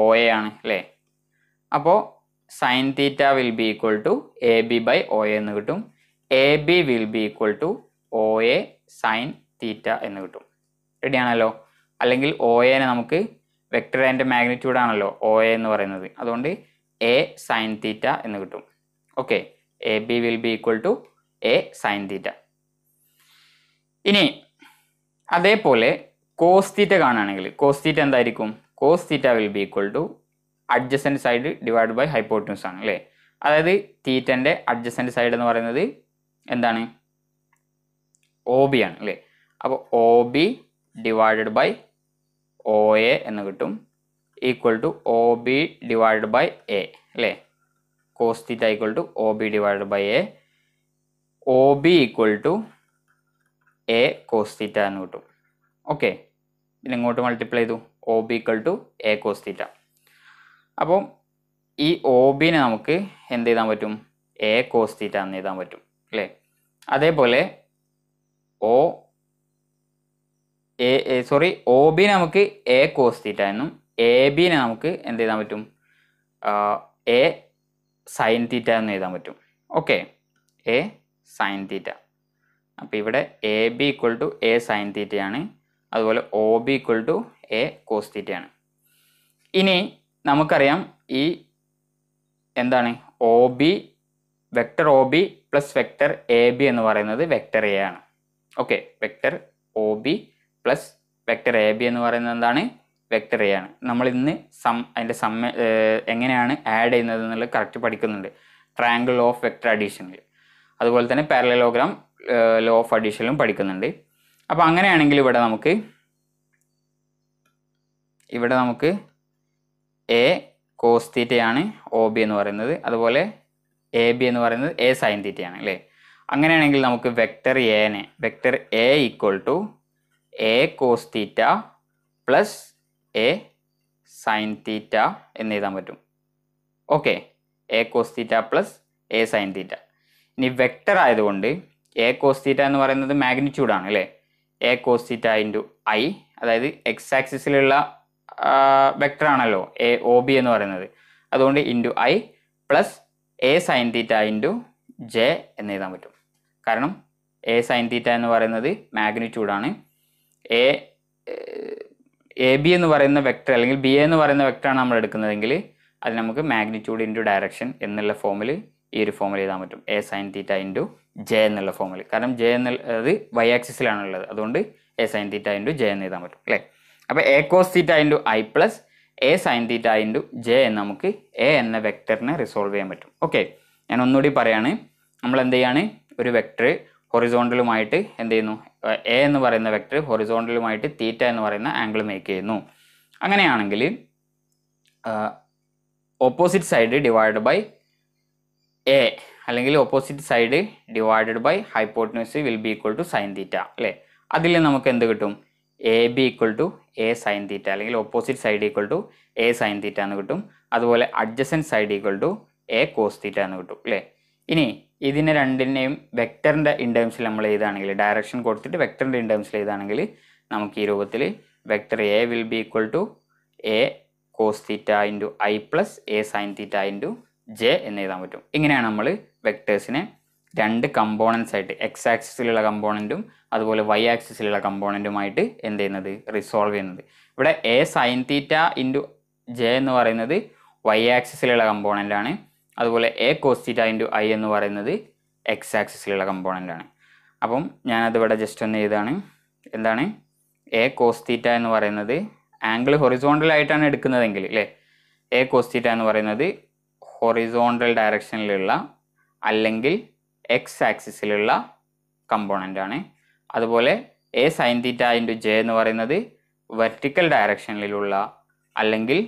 ഒ എ ആണ് അല്ലേ അപ്പോൾ sine theta will be equal to A B by O A എന്ന് കിട്ടും A B will be equal to O A sine theta എന്ന് കിട്ടും റെഡിയാണല്ലോ അല്ലെങ്കിൽ ഒ എനെ നമുക്ക് വെക്ടർ അതിൻ്റെ മാഗ്നിറ്റ്യൂഡ് ആണല്ലോ ഒ എ എന്ന് പറയുന്നത് അതുകൊണ്ട് എ സൈൻ തീറ്റ എന്ന് കിട്ടും okay A B will be equal to A sine theta ഇനി അതേപോലെ കോസ് കാണുകയാണെങ്കിൽ കോസ് എന്തായിരിക്കും cos will be equal to adjacent side divide by hypotenuse ആണ് അല്ലേ അതായത് തീറ്റൻ്റെ അഡ്ജസൻറ്റ് സൈഡ് എന്ന് പറയുന്നത് എന്താണ് ഒ ബി ആണ് അല്ലേ അപ്പോൾ O B divided by O A എന്ന് കിട്ടും equal to O B divided by A അല്ലേ cos theta equal to O B divided by A O B equal to A cos theta എന്ന് കിട്ടും ഓക്കെ ഇനി ഇങ്ങോട്ട് മൾട്ടിപ്ലൈ ചെയ്തു O B equal to A cos theta അപ്പം ഈ ഒ ബിനെ നമുക്ക് എന്ത് ചെയ്താൽ പറ്റും എ കോസ് തീറ്റ എന്ന് എഴുതാൻ പറ്റും അല്ലേ അതേപോലെ O A sorry O B നമുക്ക് എ കോസ് തീറ്റ എന്നും എ ബിനെ നമുക്ക് എന്ത് ചെയ്താൻ പറ്റും എ സൈൻ തീറ്റ എന്ന് എഴുതാൻ പറ്റും ഓക്കെ എ സൈൻ തീറ്റ അപ്പോൾ ഇവിടെ A B equal to A sine തീറ്റയാണ് അതുപോലെ O B equal to A cos തീറ്റയാണ് ഇനി നമുക്കറിയാം ഈ എന്താണ് O B vector O B plus vector A B എന്ന് പറയുന്നത് വെക്ടർ എ ആണ് okay vector O B plus vector A B എന്ന് പറയുന്നത് എന്താണ് വെക്ടർ എ ആണ് നമ്മൾ ഇന്ന് സം അതിൻ്റെ സമ്മ എങ്ങനെയാണ് ആഡ് ചെയ്യുന്നത് എന്നുള്ളത് കറക്റ്റ് പഠിക്കുന്നുണ്ട് ട്രാങ്കിൾ ഓഫ് വെക്ടർ അഡീഷനിൽ അതുപോലെ തന്നെ പാരലലോഗ്രാം ലോ ഓഫ് അഡീഷനിലും പഠിക്കുന്നുണ്ട് അപ്പോൾ അങ്ങനെയാണെങ്കിൽ ഇവിടെ നമുക്ക് ഇവിടെ നമുക്ക് എ കോസ് തീറ്റയാണ് ഒ ബി എന്ന് പറയുന്നത് അതുപോലെ എ ബി എന്ന് പറയുന്നത് എ സൈൻ തീറ്റയാണ് അല്ലേ അങ്ങനെയാണെങ്കിൽ നമുക്ക് വെക്റ്റർ എനെ vector A equal to A cos theta plus A sine theta എന്ന് എഴുതാൻ പറ്റും okay A cos theta plus A sine theta ഇനി വെക്റ്റർ ആയതുകൊണ്ട് എ കോസ് എന്ന് പറയുന്നത് ആണ് അല്ലേ എ കോസ് ഇൻറ്റു ഐ അതായത് എക്സ് ആക്സിസിലുള്ള വെക്ടറാണല്ലോ എ ഒ ബി എന്ന് പറയുന്നത് അതുകൊണ്ട് into I plus A sine theta into J എന്ന് എഴുതാൻ പറ്റും കാരണം എ സൈൻ തീറ്റ എന്ന് പറയുന്നത് മാഗ്നിറ്റ്യൂഡാണ് എ എ ബി എന്ന് പറയുന്ന വെക്ടർ അല്ലെങ്കിൽ ബി എ എന്ന് പറയുന്ന വെക്ടറാണ് നമ്മൾ എടുക്കുന്നതെങ്കിൽ അത് നമുക്ക് മാഗ്നിറ്റ്യൂഡ് ഇൻറ്റു ഡയറക്ഷൻ എന്നുള്ള ഫോമിൽ ഈ ഒരു ഫോമിൽ എഴുതാൻ പറ്റും A sine theta into J എന്നുള്ള ഫോമിൽ കാരണം ജെ എന്നുള്ളത് വൈ ആക്സിസിലാണുള്ളത് അതുകൊണ്ട് A sine theta into J എന്ന് എഴുതാൻ പറ്റും അല്ലേ അപ്പോൾ A cos theta into I plus A sine theta into J എന്ന് നമുക്ക് എ എന്ന വെക്ടറിനെ റിസോൾവ് ചെയ്യാൻ പറ്റും ഓക്കെ ഞാൻ ഒന്നുകൂടി പറയാണ് നമ്മൾ എന്ത് ചെയ്യാണ് ഒരു വെക്ടർ ഹൊറിസോണ്ടലുമായിട്ട് എന്ത് ചെയ്യുന്നു എ എന്ന് പറയുന്ന വെക്ടർ ഹൊറിസോണ്ടലുമായിട്ട് തീറ്റ എന്ന് പറയുന്ന ആംഗിൾ മേക്ക് ചെയ്യുന്നു അങ്ങനെയാണെങ്കിൽ opposite side divide by A അല്ലെങ്കിൽ opposite side divided by hypotenuse will be equal to sine theta അല്ലേ അതിൽ നമുക്ക് എന്ത് കിട്ടും A B equal to A sine theta അല്ലെങ്കിൽ opposite side equal to A sine theta എന്ന് കിട്ടും അതുപോലെ adjacent side equal to A cos theta എന്ന് കിട്ടും അല്ലേ ഇനി ഇതിനെ രണ്ടിൻ്റെയും വെക്ടറിൻ്റെ ഇൻഡേംസിൽ നമ്മൾ എഴുതുകയാണെങ്കിൽ ഡയറക്ഷൻ കൊടുത്തിട്ട് വെക്ടറിൻ്റെ ഇൻഡേംസിൽ എഴുതുകയാണെങ്കിൽ നമുക്ക് ഈ രൂപത്തിൽ vector A will be equal to A cos theta into I plus A sine theta into J എന്ന് എഴുതാൻ പറ്റും ഇങ്ങനെയാണ് നമ്മൾ വെക്ടേഴ്സിനെ രണ്ട് കമ്പോണൻസ് ആയിട്ട് എക്സ് ആക്സിസിലുള്ള കമ്പോണൻറ്റും അതുപോലെ വൈ ആക്സിസിലുള്ള കമ്പോണൻറ്റുമായിട്ട് എന്ത് ചെയ്യുന്നത് റിസോൾവ് ചെയ്യുന്നത് ഇവിടെ A sine theta into J എന്ന് പറയുന്നത് വൈ ആക്സിസിലുള്ള കമ്പോണൻ്റാണ് അതുപോലെ A cos theta into I എന്ന് പറയുന്നത് എക്സ് ആക്സിസിലുള്ള കമ്പോണൻ്റാണ് അപ്പം ഞാനത് ഇവിടെ ജസ്റ്റ് ഒന്ന് ചെയ്താണ് എന്താണ് എ കോസ് തീറ്റ എന്ന് പറയുന്നത് ആംഗിൾ ഹൊറിസോണ്ടലായിട്ടാണ് എടുക്കുന്നതെങ്കിൽ അല്ലേ എ കോസ് തീറ്റ എന്ന് പറയുന്നത് ഹൊറിസോണ്ടൽ ഡയറക്ഷനിലുള്ള അല്ലെങ്കിൽ എക്സ് ആക്സിസിലുള്ള കമ്പോണൻ്റ് ആണ് അതുപോലെ A sine theta into J എന്ന് പറയുന്നത് വെർട്ടിക്കൽ ഡയറക്ഷനിലുള്ള അല്ലെങ്കിൽ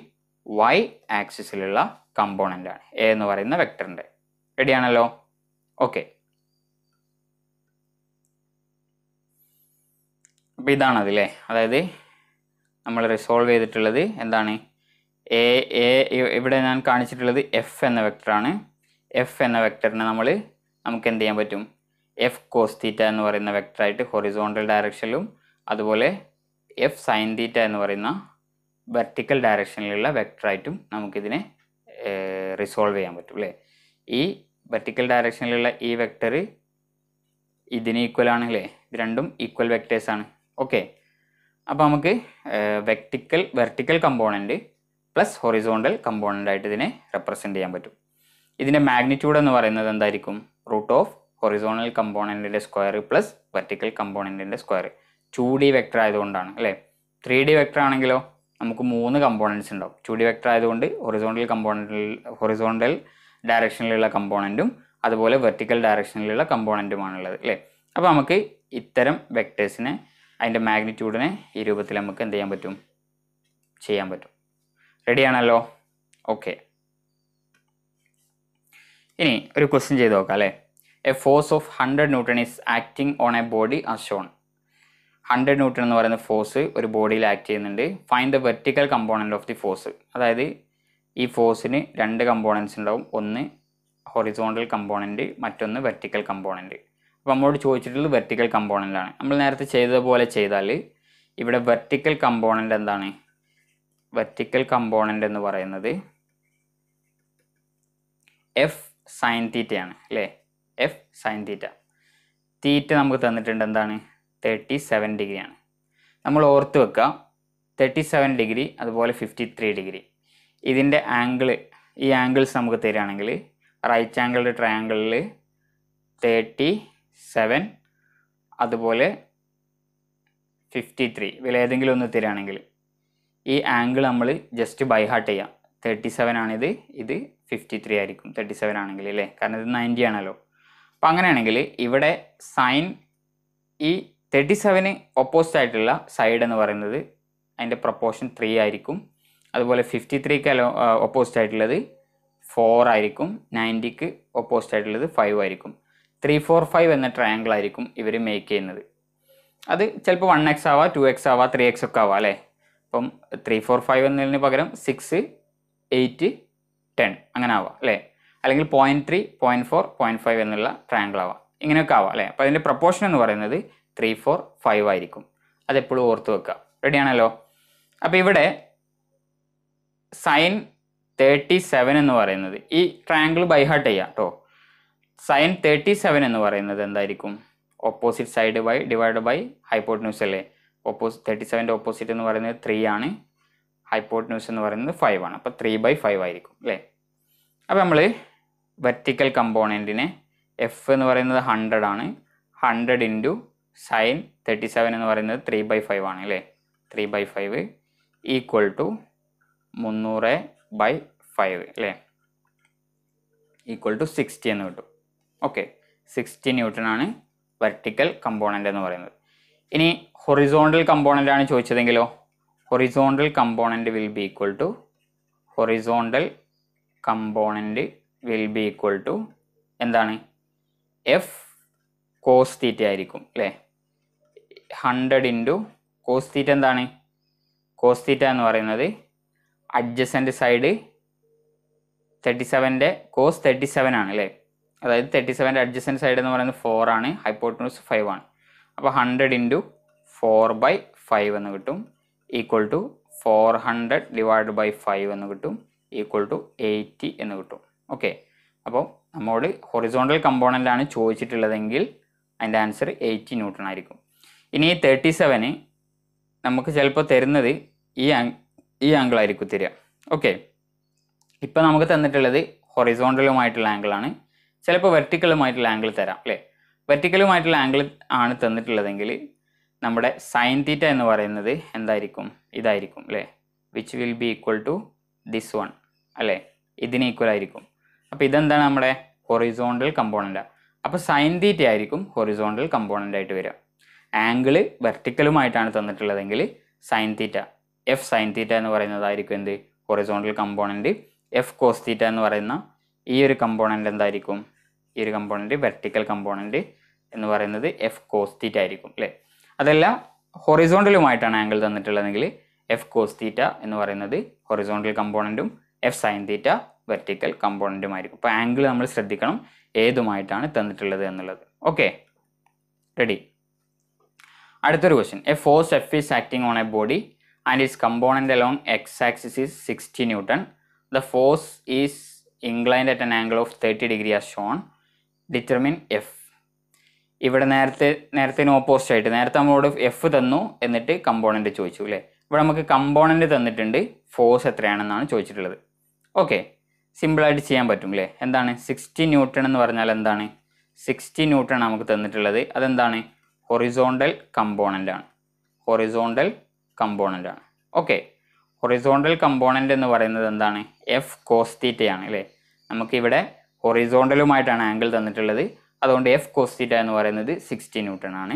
വൈ ആക്സിസിലുള്ള കമ്പോണൻ്റ് ആണ് എ എന്ന് പറയുന്ന വെക്ടറിൻ്റെ റെഡിയാണല്ലോ ഓക്കെ അപ്പോൾ ഇതാണതില്ലേ അതായത് നമ്മൾ റിസോൾവ് ചെയ്തിട്ടുള്ളത് എന്താണ് എ എ ഇവിടെ ഞാൻ കാണിച്ചിട്ടുള്ളത് എഫ് എന്ന വെക്ടറാണ് എഫ് എന്ന വെക്ടറിനെ നമ്മൾ നമുക്ക് എന്ത് ചെയ്യാൻ പറ്റും എഫ് കോസ് തീറ്റ എന്ന് പറയുന്ന വെക്ടറായിട്ട് ഹൊറിസോണ്ടൽ ഡയറക്ഷനിലും അതുപോലെ എഫ് സൈൻ തീറ്റ എന്ന് പറയുന്ന വെർട്ടിക്കൽ ഡയറക്ഷനിലുള്ള വെക്ടറായിട്ടും നമുക്കിതിനെ റിസോൾവ് ചെയ്യാൻ പറ്റും അല്ലേ ഈ വെർട്ടിക്കൽ ഡയറക്ഷനിലുള്ള ഈ വെക്ടർ ഇതിന് ഈക്വൽ ആണ് അല്ലേ ഇത് രണ്ടും ഈക്വൽ വെക്ടേഴ്സാണ് ആണ് ഓക്കെ അപ്പോൾ നമുക്ക് vertical vertical component plus horizontal component ആയിട്ട് ഇതിനെ റെപ്രസെൻ്റ് ചെയ്യാൻ പറ്റും ഇതിൻ്റെ മാഗ്നിറ്റ്യൂഡ് എന്ന് പറയുന്നത് എന്തായിരിക്കും റൂട്ട് ഓഫ് ഹൊറിസോണൽ കമ്പോണൻറ്റിൻ്റെ സ്ക്വയർ പ്ലസ് വെർട്ടിക്കൽ കമ്പോണൻറ്റിൻ്റെ സ്ക്വയർ ടു ഡി വെക്ടർ ആയതുകൊണ്ടാണ് അല്ലേ ത്രീ ഡി വെക്ടർ ആണെങ്കിലോ നമുക്ക് മൂന്ന് കമ്പോണൻസ് ഉണ്ടാവും ടു ഡി വെക്ടർ ആയതുകൊണ്ട് ഹൊറിസോണ്ടൽ കമ്പോണൻ്റിൽ ഹൊറിസോണ്ടൽ ഡയറക്ഷനിലുള്ള കമ്പോണൻറ്റും അതുപോലെ വെർട്ടിക്കൽ ഡയറക്ഷനിലുള്ള ഉള്ളത് അല്ലേ അപ്പോൾ നമുക്ക് ഇത്തരം വെക്ടേഴ്സിനെ അതിൻ്റെ മാഗ്നിറ്റ്യൂഡിനെ ഈ രൂപത്തിൽ നമുക്ക് എന്ത് ചെയ്യാൻ പറ്റും ചെയ്യാൻ പറ്റും റെഡിയാണല്ലോ ഓക്കെ ഇനി ഒരു ക്വസ്റ്റ്യൻ ചെയ്ത് നോക്കാം അല്ലേ a force of hundred newton is acting on a body as shown hundred newton എന്ന് പറയുന്ന ഫോഴ്സ് ഒരു ബോഡിയിൽ ആക്ട് ചെയ്യുന്നുണ്ട് find the vertical component of the force അതായത് ഈ ഫോഴ്സിന് രണ്ട് കമ്പോണൻസ് ഉണ്ടാവും ഒന്ന് ഹൊറിസോണ്ടൽ കമ്പോണൻറ്റ് മറ്റൊന്ന് വെർട്ടിക്കൽ കമ്പോണൻറ്റ് അപ്പോൾ നമ്മളോട് ചോദിച്ചിട്ടുള്ളത് വെർട്ടിക്കൽ കമ്പോണൻ്റാണ് നമ്മൾ നേരത്തെ ചെയ്തതുപോലെ ചെയ്താൽ ഇവിടെ വെർട്ടിക്കൽ കമ്പോണൻ്റ് എന്താണ് വെർട്ടിക്കൽ കമ്പോണൻ്റ് എന്ന് പറയുന്നത് എഫ് സൈൻ തീറ്റയാണ് അല്ലേ എഫ് സൈൻ തീറ്റ തീറ്റ നമുക്ക് തന്നിട്ടുണ്ട് എന്താണ് തേർട്ടി സെവൻ ഡിഗ്രിയാണ് നമ്മൾ ഓർത്ത് വെക്കുക തേർട്ടി സെവൻ ഡിഗ്രി അതുപോലെ ഫിഫ്റ്റി ത്രീ ഡിഗ്രി ഇതിൻ്റെ ആംഗിൾ ഈ ആംഗിൾസ് നമുക്ക് തരികയാണെങ്കിൽ റൈറ്റ് ആംഗിളുടെ ട്രയാങ്കിളിൽ തേർട്ടി സെവൻ അതുപോലെ ഫിഫ്റ്റി ത്രീ ഇതിൽ ഏതെങ്കിലും ഒന്ന് തരികയാണെങ്കിൽ ഈ ആംഗിൾ നമ്മൾ ജസ്റ്റ് ബൈ ഹാർട്ട് ചെയ്യാം തേർട്ടി സെവൻ ആണിത് ഇത് ഫിഫ്റ്റി ത്രീ ആയിരിക്കും തേർട്ടി സെവൻ ആണെങ്കിൽ അല്ലേ കാരണം ഇത് നയൻറ്റി ആണല്ലോ അപ്പം അങ്ങനെയാണെങ്കിൽ ഇവിടെ സൈൻ ഈ തേർട്ടി സെവന് ഓപ്പോസിറ്റ് ആയിട്ടുള്ള സൈഡ് എന്ന് പറയുന്നത് അതിൻ്റെ പ്രപ്പോർഷൻ ത്രീ ആയിരിക്കും അതുപോലെ ഫിഫ്റ്റി ത്രീക്ക് അലോ ഓപ്പോസിറ്റ് ആയിട്ടുള്ളത് ഫോർ ആയിരിക്കും നയൻറ്റിക്ക് ഓപ്പോസിറ്റ് ആയിട്ടുള്ളത് ഫൈവ് ആയിരിക്കും ത്രീ ഫോർ ഫൈവ് എന്ന ട്രയാങ്കിൾ ആയിരിക്കും ഇവർ മേക്ക് ചെയ്യുന്നത് അത് ചിലപ്പോൾ വൺ എക്സ് ആവാം ടു എക്സ് ആവാം ത്രീ എക്സ് ഒക്കെ ആവാം അല്ലേ അപ്പം ത്രീ ഫോർ ഫൈവ് എന്നതിന് പകരം സിക്സ് എയ്റ്റ് ടെൻ അങ്ങനെ ആവാം അല്ലേ അല്ലെങ്കിൽ point three point four point five എന്നുള്ള ട്രയാങ്കിൾ ആവാം ഇങ്ങനെയൊക്കെ ആവാം അല്ലേ അപ്പോൾ അതിൻ്റെ പ്രപ്പോർഷൻ എന്ന് പറയുന്നത് ത്രീ ഫോർ ഫൈവ് ആയിരിക്കും അതെപ്പോഴും ഓർത്ത് വെക്കുക റെഡിയാണല്ലോ അപ്പോൾ ഇവിടെ സൈൻ തേർട്ടി സെവൻ എന്ന് പറയുന്നത് ഈ ട്രയാങ്കിൾ ബൈഹാർട്ട് ചെയ്യാം കേട്ടോ സൈൻ തേർട്ടി സെവൻ എന്ന് പറയുന്നത് എന്തായിരിക്കും opposite side by divide by hypotenuse അല്ലേ ഓപ്പോസിറ്റ് തേർട്ടി സെവൻ്റെ ഓപ്പോസിറ്റ് എന്ന് പറയുന്നത് ത്രീ ആണ് ഹൈപ്പോട്ട്ന്യൂസ് എന്ന് പറയുന്നത് ഫൈവ് ആണ് അപ്പോൾ ത്രീ ബൈ ഫൈവ് ആയിരിക്കും അല്ലേ അപ്പോൾ നമ്മൾ വെർട്ടിക്കൽ കമ്പോണൻറ്റിനെ എഫ് എന്ന് പറയുന്നത് ഹൺഡ്രഡ് ആണ് hundred into sine thirty seven എന്ന് പറയുന്നത് ത്രീ ബൈ ഫൈവ് ആണ് അല്ലേ three by five equal to മുന്നൂറ് ബൈ ഫൈവ് അല്ലേ ഈക്വൽ ടു സിക്സ്റ്റി എന്ന് കിട്ടും ഓക്കെ സിക്സ്റ്റി ന്യൂട്ടൺ ആണ് വെർട്ടിക്കൽ കമ്പോണൻ്റ് എന്ന് പറയുന്നത് ഇനി ഹൊറിസോണ്ടൽ കമ്പോണൻ്റ് ആണ് ചോദിച്ചതെങ്കിലോ horizontal component will be equal to horizontal component will be equal to എന്താണ് എഫ് കോസ് തീറ്റ ആയിരിക്കും അല്ലേ ഹൺഡ്രഡ് ഇൻറ്റു കോസ് തീറ്റ എന്താണ് കോസ് തീറ്റ എന്ന് പറയുന്നത് അഡ്ജസൻ്റ് സൈഡ് തേർട്ടി സെവൻ്റെ കോസ് തേർട്ടി സെവൻ ആണ് അല്ലേ അതായത് തേർട്ടി സെവൻ്റെ അഡ്ജസൻ്റ് സൈഡ് എന്ന് പറയുന്നത് ഫോർ ആണ് ഹൈപ്പോട്ടനൂസ് ഫൈവ് ആണ് അപ്പോൾ hundred into four by five എന്ന് കിട്ടും equal to four hundred divide by five എന്ന് കിട്ടും ഈക്വൽ ടു എയ്റ്റി എന്ന് കിട്ടും ഓക്കെ അപ്പോൾ നമ്മോട് ഹൊറിസോണ്ടൽ കമ്പോണൻ്റാണ് ചോദിച്ചിട്ടുള്ളതെങ്കിൽ അതിൻ്റെ ആൻസർ എയ്റ്റി ന്യൂട്ടൺ ആയിരിക്കും ഇനി തേർട്ടി സെവന് നമുക്ക് ചിലപ്പോൾ തരുന്നത് ഈ ഈ ആംഗിൾ ആയിരിക്കും തരിക ഓക്കെ ഇപ്പം നമുക്ക് തന്നിട്ടുള്ളത് ഹൊറിസോണ്ടലുമായിട്ടുള്ള ആംഗിളാണ് ചിലപ്പോൾ വെർട്ടിക്കലുമായിട്ടുള്ള ആംഗിൾ തരാം അല്ലേ വെർട്ടിക്കലുമായിട്ടുള്ള ആംഗിൾ ആണ് തന്നിട്ടുള്ളതെങ്കിൽ നമ്മുടെ സൈൻ തീറ്റ എന്ന് പറയുന്നത് എന്തായിരിക്കും ഇതായിരിക്കും അല്ലേ which will be equal to this one അല്ലേ ഇതിന് ഈക്വൽ ആയിരിക്കും അപ്പോൾ ഇതെന്താണ് നമ്മുടെ ഹൊറിസോണ്ടൽ കമ്പോണൻ്റ് അപ്പോൾ സൈൻ തീറ്റ ആയിരിക്കും ഹൊറിസോണ്ടൽ കമ്പോണൻ്റ് ആയിട്ട് വരിക ആംഗിള് വെർട്ടിക്കലുമായിട്ടാണ് തന്നിട്ടുള്ളതെങ്കിൽ sine theta F sine theta എന്ന് പറയുന്നതായിരിക്കും എന്ത് horizontal component F cos theta എന്ന് പറയുന്ന ഈ ഒരു കമ്പോണൻ്റ് എന്തായിരിക്കും ഈ ഒരു കമ്പോണൻറ്റ് വെർട്ടിക്കൽ കമ്പോണൻറ്റ് എന്ന് പറയുന്നത് എഫ് കോസ് തീറ്റ ആയിരിക്കും അല്ലേ അതല്ല ഹൊറിസോണ്ടലുമായിട്ടാണ് ആംഗിൾ തന്നിട്ടുള്ളതെങ്കിൽ എഫ് കോസ് തീറ്റ എന്ന് പറയുന്നത് ഹൊറിസോണ്ടൽ കമ്പോണൻറ്റും എഫ് സൈൻ തീറ്റ വെർട്ടിക്കൽ കമ്പോണൻറ്റുമായിരിക്കും അപ്പോൾ ആംഗിൾ നമ്മൾ ശ്രദ്ധിക്കണം ഏതുമായിട്ടാണ് തന്നിട്ടുള്ളത് എന്നുള്ളത് ഓക്കെ റെഡി അടുത്തൊരു question a force F is acting on a body and its component along X axis is sixty newton the force is inclined at an angle of thirty degree as shown determine F ഇവിടെ നേരത്തെ നേരത്തെ ഓപ്പോസിറ്റ് ആയിട്ട് നേരത്തെ നമ്മളോട് എഫ് തന്നു എന്നിട്ട് കമ്പോണൻറ്റ് ചോദിച്ചു അല്ലേ ഇവിടെ നമുക്ക് കമ്പോണൻറ്റ് തന്നിട്ടുണ്ട് ഫോഴ്സ് എത്രയാണെന്നാണ് ചോദിച്ചിട്ടുള്ളത് ഓക്കെ സിമ്പിളായിട്ട് ചെയ്യാൻ പറ്റും അല്ലേ എന്താണ് സിക്സ്റ്റി ന്യൂട്ടൺ എന്ന് പറഞ്ഞാൽ എന്താണ് സിക്സ്റ്റി ന്യൂട്ടൺ നമുക്ക് തന്നിട്ടുള്ളത് അതെന്താണ് ഹൊറിസോണ്ടൽ കമ്പോണൻ്റ് ആണ് ഹൊറിസോണ്ടൽ കമ്പോണൻ്റ് ആണ് ഓക്കെ ഹൊറിസോണ്ടൽ കമ്പോണൻ്റ് എന്ന് പറയുന്നത് എന്താണ് എഫ് കോസ് തീറ്റയാണ് അല്ലേ നമുക്കിവിടെ ഹൊറിസോണ്ടലുമായിട്ടാണ് ആംഗിൾ തന്നിട്ടുള്ളത് അതുകൊണ്ട് എഫ് കോസ്തീറ്റ എന്ന് പറയുന്നത് സിക്സ്റ്റി ന്യൂട്ടൺ ആണ്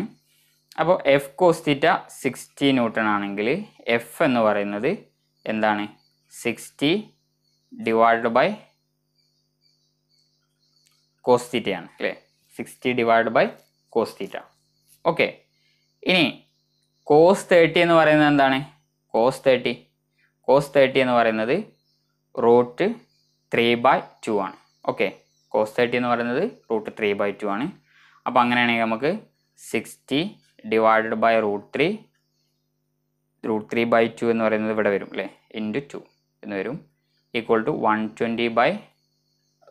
അപ്പോൾ എഫ് കോസ്തീറ്റ സിക്സ്റ്റി ന്യൂട്ടൺ ആണെങ്കിൽ എഫ് എന്ന് പറയുന്നത് എന്താണ് സിക്സ്റ്റി ഡിവൈഡ് ബൈ കോസ് തീറ്റയാണ് അല്ലേ sixty divide by cos theta okay ഇനി കോസ് തേർട്ടി എന്ന് പറയുന്നത് എന്താണ് കോസ് തേർട്ടി കോസ് തേർട്ടി എന്ന് പറയുന്നത് റൂട്ട് ത്രീ ബൈ ടു ആണ് ഓക്കെ കോസ് തേർട്ടി എന്ന് പറയുന്നത് റൂട്ട് ത്രീ ബൈ ടു ആണ് അപ്പോൾ അങ്ങനെയാണെങ്കിൽ നമുക്ക് sixty divided by root three root three by two എന്ന് പറയുന്നത് ഇവിടെ വരും അല്ലേ ഇൻറ്റു ടു എന്ന് വരും equal to one twenty by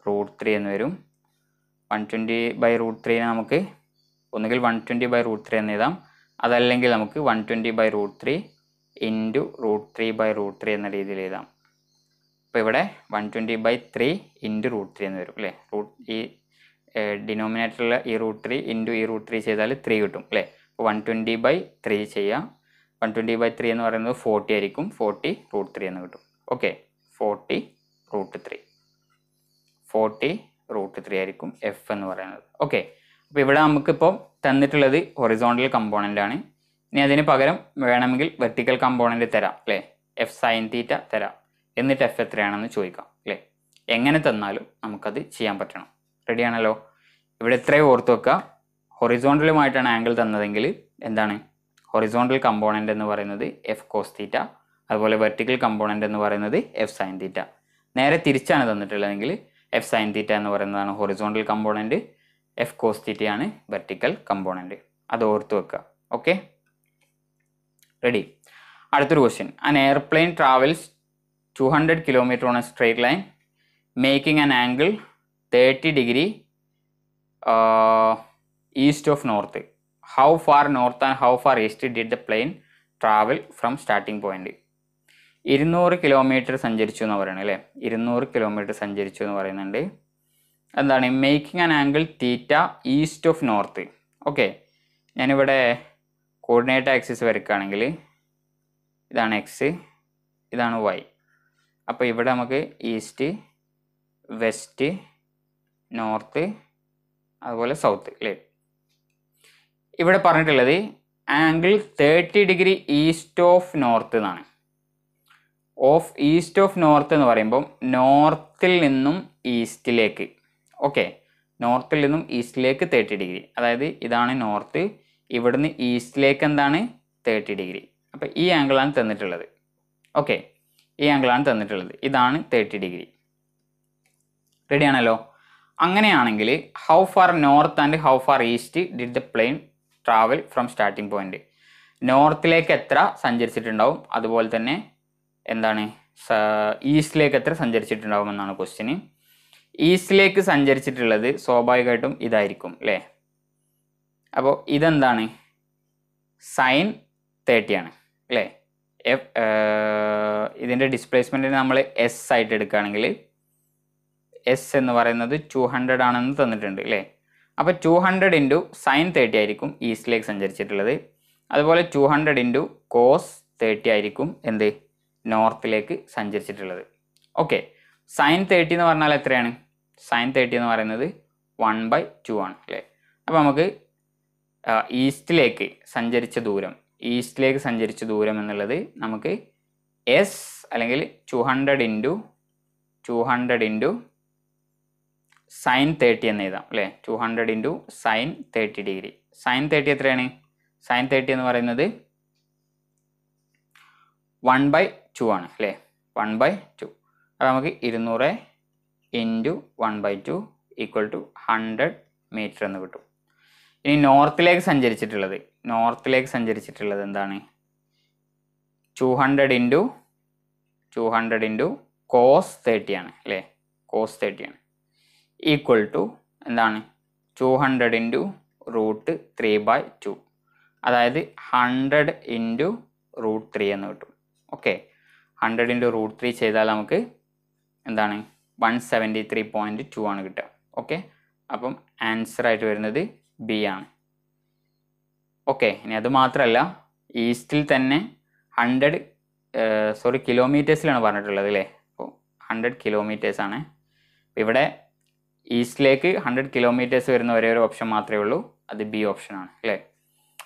root three എന്ന് വരും വൺ ട്വൻറ്റി ബൈ റൂട്ട് ത്രീനെ നമുക്ക് ഒന്നുകിൽ one twenty by root three എന്ന് എഴുതാം അതല്ലെങ്കിൽ നമുക്ക് one twenty by root three into root three by root three എന്ന രീതിയിൽ എഴുതാം അപ്പോൾ ഇവിടെ one twenty by three into root three എന്ന് വരും അല്ലേ റൂട്ട് ഈ ഡിനോമിനേറ്ററിലെ ഈ റൂട്ട് ത്രീ ഇൻറ്റു ഈ റൂട്ട് ത്രീ ചെയ്താൽ ത്രീ കിട്ടും അല്ലേ അപ്പോൾ വൺ ട്വൻറ്റി ബൈ ത്രീ ചെയ്യാം വൺ ട്വൻറ്റി ബൈ ത്രീ എന്ന് പറയുന്നത് ഫോർട്ടി ആയിരിക്കും ഫോർട്ടി റൂട്ട് ത്രീ എന്ന് കിട്ടും okay forty root three forty root three ആയിരിക്കും എഫ് എന്ന് പറയുന്നത് ഓക്കെ അപ്പോൾ ഇവിടെ നമുക്കിപ്പോൾ തന്നിട്ടുള്ളത് ഹൊറിസോണ്ടൽ കമ്പോണൻ്റ് ആണ് ഇനി അതിന് പകരം വേണമെങ്കിൽ വെർട്ടിക്കൽ കമ്പോണൻ്റ് തരാം അല്ലേ എഫ് സൈൻ തീറ്റ തരാം എന്നിട്ട് എഫ് എത്രയാണെന്ന് ചോദിക്കാം അല്ലേ എങ്ങനെ തന്നാലും നമുക്കത് ചെയ്യാൻ പറ്റണം റെഡിയാണല്ലോ ഇവിടെ ഇത്രയും ഓർത്ത് വെക്കുക ഹൊറിസോണ്ടലുമായിട്ടാണ് ആംഗിൾ തന്നതെങ്കിൽ എന്താണ് ഹൊറിസോണ്ടൽ കമ്പോണൻ്റ് എന്ന് പറയുന്നത് എഫ് കോസ് തീറ്റ അതുപോലെ വെർട്ടിക്കൽ കമ്പോണൻ്റ് എന്ന് പറയുന്നത് എഫ് സൈൻ തീറ്റ നേരെ തിരിച്ചാണ് തന്നിട്ടുള്ളതെങ്കിൽ എഫ് സൈൻ തീറ്റ എന്ന് പറയുന്നതാണ് ഹൊറിസോണ്ടൽ കമ്പോണൻറ്റ് എഫ് കോസ് തീറ്റയാണ് വെർട്ടിക്കൽ കമ്പോണൻറ്റ് അത് ഓർത്ത് വെക്കുക ഓക്കെ റെഡി അടുത്തൊരു question an airplane travels two hundred kilometer on a straight line making an angle thirty degree east of north how far north and how far east did the plane travel from starting point ഇരുന്നൂറ് കിലോമീറ്റർ സഞ്ചരിച്ചു എന്ന് പറയണം അല്ലേ ഇരുന്നൂറ് കിലോമീറ്റർ സഞ്ചരിച്ചു എന്ന് പറയുന്നുണ്ട് എന്താണ് making an angle theta east of north okay ഞാനിവിടെ കോർഡിനേറ്റ് ആക്സിസ് വരയ്ക്കുകയാണെങ്കിൽ ഇതാണ് എക്സ് ഇതാണ് വൈ അപ്പോൾ ഇവിടെ നമുക്ക് ഈസ്റ്റ് വെസ്റ്റ് നോർത്ത് അതുപോലെ സൗത്ത് അല്ലേ ഇവിടെ പറഞ്ഞിട്ടുള്ളത് angle thirty degree east of north എന്നാണ് ഓഫ് ഈസ്റ്റ് ഓഫ് നോർത്ത് എന്ന് പറയുമ്പോൾ നോർത്തിൽ നിന്നും ഈസ്റ്റിലേക്ക് ഓക്കെ നോർത്തിൽ നിന്നും ഈസ്റ്റിലേക്ക് തേർട്ടി ഡിഗ്രി അതായത് ഇതാണ് നോർത്ത് ഇവിടുന്ന് ഈസ്റ്റിലേക്ക് എന്താണ് തേർട്ടി ഡിഗ്രി അപ്പോൾ ഈ ആംഗിളാണ് തന്നിട്ടുള്ളത് ഓക്കെ ഈ ആംഗിളാണ് തന്നിട്ടുള്ളത് ഇതാണ് തേർട്ടി ഡിഗ്രി റെഡിയാണല്ലോ അങ്ങനെയാണെങ്കിൽ how far north and how far east did the plane travel from starting point നോർത്തിലേക്ക് എത്ര സഞ്ചരിച്ചിട്ടുണ്ടാവും അതുപോലെ തന്നെ എന്താണ് ഈസ്റ്റിലേക്ക് എത്ര സഞ്ചരിച്ചിട്ടുണ്ടാകുമെന്നാണ് ക്വസ്റ്റ്യന് ഈസ്റ്റിലേക്ക് സഞ്ചരിച്ചിട്ടുള്ളത് സ്വാഭാവികമായിട്ടും ഇതായിരിക്കും അല്ലേ അപ്പോൾ ഇതെന്താണ് സൈൻ തേർട്ടിയാണ് അല്ലേ എഫ് ഇതിൻ്റെ ഡിസ്പ്ലേസ്മെൻറ്റിന് നമ്മൾ എസ് ആയിട്ട് എടുക്കുകയാണെങ്കിൽ എസ് എന്ന് പറയുന്നത് ടു ഹൺഡ്രഡ് ആണെന്ന് തന്നിട്ടുണ്ട് അല്ലേ അപ്പോൾ two hundred into sine thirty ആയിരിക്കും ഈസ്റ്റിലേക്ക് സഞ്ചരിച്ചിട്ടുള്ളത് അതുപോലെ two hundred into cos thirty ആയിരിക്കും എന്ത് നോർത്തിലേക്ക് സഞ്ചരിച്ചിട്ടുള്ളത് ഓക്കെ സൈൻ തേർട്ടി എന്ന് പറഞ്ഞാൽ എത്രയാണ് സൈൻ തേർട്ടി എന്ന് പറയുന്നത് വൺ ബൈ ടു ആണ് അല്ലേ അപ്പോൾ നമുക്ക് ഈസ്റ്റിലേക്ക് സഞ്ചരിച്ച ദൂരം ഈസ്റ്റിലേക്ക് സഞ്ചരിച്ച ദൂരം എന്നുള്ളത് നമുക്ക് എസ് അല്ലെങ്കിൽ two hundred into two hundred into sine thirty എന്ന് എഴുതാം അല്ലേ two hundred into sine thirty degree sine thirty എത്രയാണ് സൈൻ തേർട്ടി എന്ന് പറയുന്നത് വൺ ബൈ ടു ആണ് അല്ലേ വൺ ബൈ ടു അപ്പം നമുക്ക് ഇരുന്നൂറ് into one by two equal to hundred metre എന്ന് കിട്ടും ഇനി നോർത്തിലേക്ക് സഞ്ചരിച്ചിട്ടുള്ളത് നോർത്തിലേക്ക് സഞ്ചരിച്ചിട്ടുള്ളത് എന്താണ് two hundred into two hundred into cos തേർട്ടിയാണ് അല്ലേ കോസ് തേർട്ടിയാണ് ആണ് ഈക്വൽ ടു എന്താണ് two hundred into root three by two അതായത് ഹൺഡ്രഡ് ഇൻറ്റു റൂട്ട് ത്രീ എന്ന് കിട്ടും okay hundred into root three ചെയ്താൽ നമുക്ക് എന്താണ് one seventy three point two ആണ് കിട്ടുക ഓക്കെ അപ്പം ആൻസറായിട്ട് വരുന്നത് ബി ആണ് ഓക്കെ ഇനി അത് മാത്രമല്ല ഈസ്റ്റിൽ തന്നെ ഹൺഡ്രഡ് സോറി കിലോമീറ്റേഴ്സിലാണ് പറഞ്ഞിട്ടുള്ളത് അല്ലേ അപ്പോൾ ഹൺഡ്രഡ് കിലോമീറ്റേഴ്സാണ് ഇവിടെ ഈസ്റ്റിലേക്ക് ഹൺഡ്രഡ് കിലോമീറ്റേഴ്സ് വരുന്ന ഒരേ ഒരു ഓപ്ഷൻ മാത്രമേ ഉള്ളൂ അത് ബി ഓപ്ഷനാണ് അല്ലേ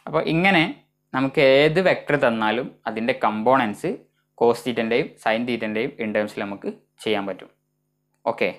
അപ്പോൾ ഇങ്ങനെ നമുക്ക് ഏത് വെക്ടർ തന്നാലും അതിൻ്റെ കമ്പോണൻസ് കോസ് തീറ്റൻ്റെയും സൈൻ തീറ്റൻ്റെയും ഇൻ ടേംസിൽ നമുക്ക് ചെയ്യാൻ പറ്റും ഓക്കെ